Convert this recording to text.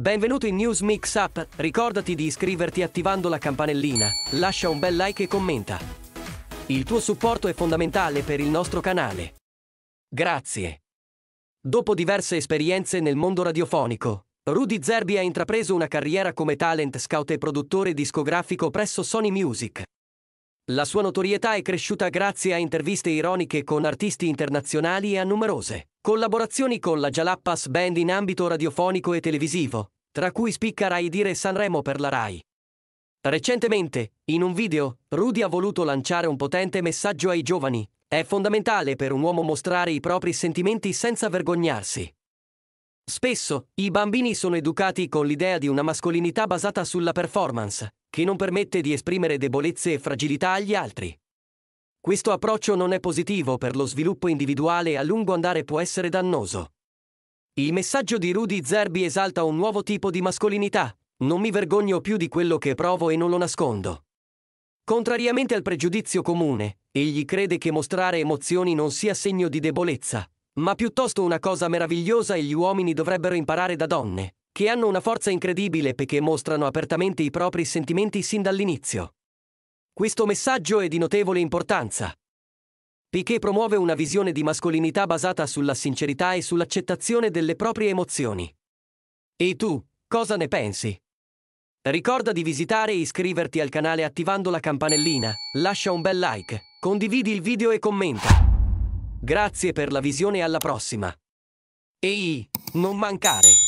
Benvenuto in News Mix Up, ricordati di iscriverti attivando la campanellina, lascia un bel like e commenta. Il tuo supporto è fondamentale per il nostro canale. Grazie. Dopo diverse esperienze nel mondo radiofonico, Rudy Zerbi ha intrapreso una carriera come talent scout e produttore discografico presso Sony Music. La sua notorietà è cresciuta grazie a interviste ironiche con artisti internazionali e a numerose Collaborazioni con la Jalappas Band in ambito radiofonico e televisivo, tra cui spicca Rai Dire Sanremo per la Rai. Recentemente, in un video, Rudy ha voluto lanciare un potente messaggio ai giovani. È fondamentale per un uomo mostrare i propri sentimenti senza vergognarsi. Spesso, i bambini sono educati con l'idea di una mascolinità basata sulla performance, che non permette di esprimere debolezze e fragilità agli altri. Questo approccio non è positivo per lo sviluppo individuale e a lungo andare può essere dannoso. Il messaggio di Rudy Zerbi esalta un nuovo tipo di mascolinità. Non mi vergogno più di quello che provo e non lo nascondo. Contrariamente al pregiudizio comune, egli crede che mostrare emozioni non sia segno di debolezza, ma piuttosto una cosa meravigliosa e gli uomini dovrebbero imparare da donne, che hanno una forza incredibile perché mostrano apertamente i propri sentimenti sin dall'inizio. Questo messaggio è di notevole importanza. Piché promuove una visione di mascolinità basata sulla sincerità e sull'accettazione delle proprie emozioni. E tu, cosa ne pensi? Ricorda di visitare e iscriverti al canale attivando la campanellina, lascia un bel like, condividi il video e commenta. Grazie per la visione e alla prossima. Ehi, non mancare!